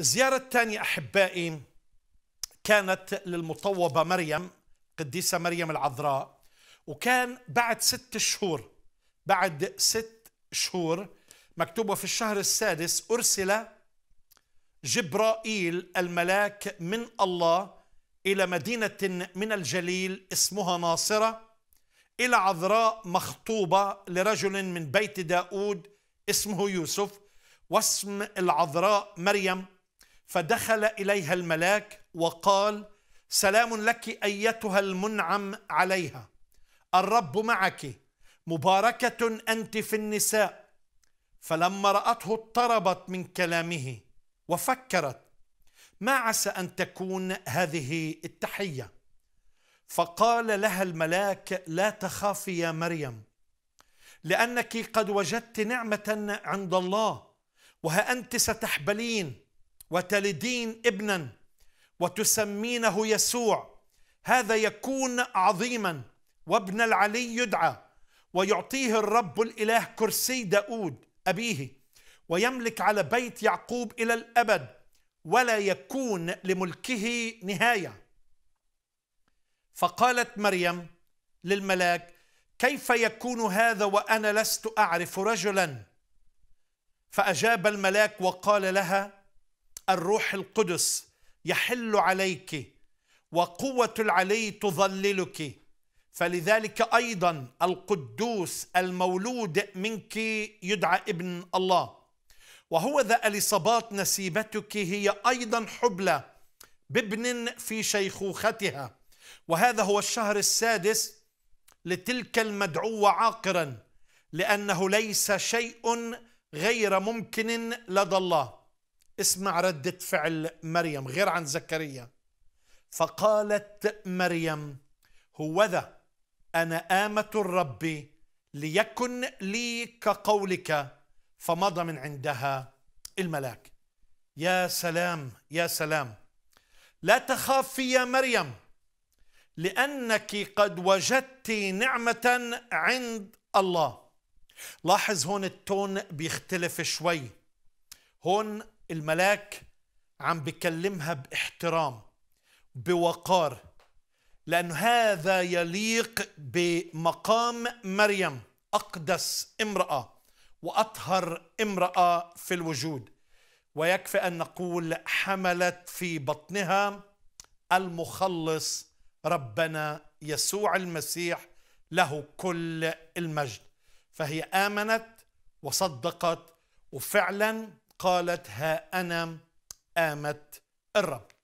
الزيارة الثانية أحبائي كانت للمطوبة مريم قديسة مريم العذراء وكان بعد ست شهور بعد ست شهور مكتوبة في الشهر السادس أرسل جبرائيل الملاك من الله إلى مدينة من الجليل اسمها ناصرة إلى عذراء مخطوبة لرجل من بيت داود اسمه يوسف واسم العذراء مريم فدخل اليها الملاك وقال سلام لك ايتها المنعم عليها الرب معك مباركه انت في النساء فلما راته اضطربت من كلامه وفكرت ما عسى ان تكون هذه التحيه فقال لها الملاك لا تخافي يا مريم لانك قد وجدت نعمه عند الله وها انت ستحبلين وتلدين ابنا وتسمينه يسوع هذا يكون عظيما وابن العلي يدعى ويعطيه الرب الاله كرسي داود ابيه ويملك على بيت يعقوب الى الابد ولا يكون لملكه نهايه فقالت مريم للملاك كيف يكون هذا وانا لست اعرف رجلا فاجاب الملاك وقال لها الروح القدس يحل عليك وقوة العلي تظللك فلذلك أيضا القدوس المولود منك يدعى ابن الله وهو ذا اليصابات نسيبتك هي أيضا حبلى بابن في شيخوختها وهذا هو الشهر السادس لتلك المدعوة عاقرا لأنه ليس شيء غير ممكن لدى الله اسمع ردة فعل مريم غير عن زكريا فقالت مريم هوذا أنا آمة الرب ليكن لي كقولك فمضى من عندها الملاك يا سلام يا سلام لا تخافي يا مريم لأنك قد وجدت نعمة عند الله لاحظ هون التون بيختلف شوي هون الملاك عم بكلمها باحترام بوقار لأن هذا يليق بمقام مريم أقدس امرأة وأطهر امرأة في الوجود ويكفي أن نقول حملت في بطنها المخلص ربنا يسوع المسيح له كل المجد فهي آمنت وصدقت وفعلا قالت ها أنا آمت الرب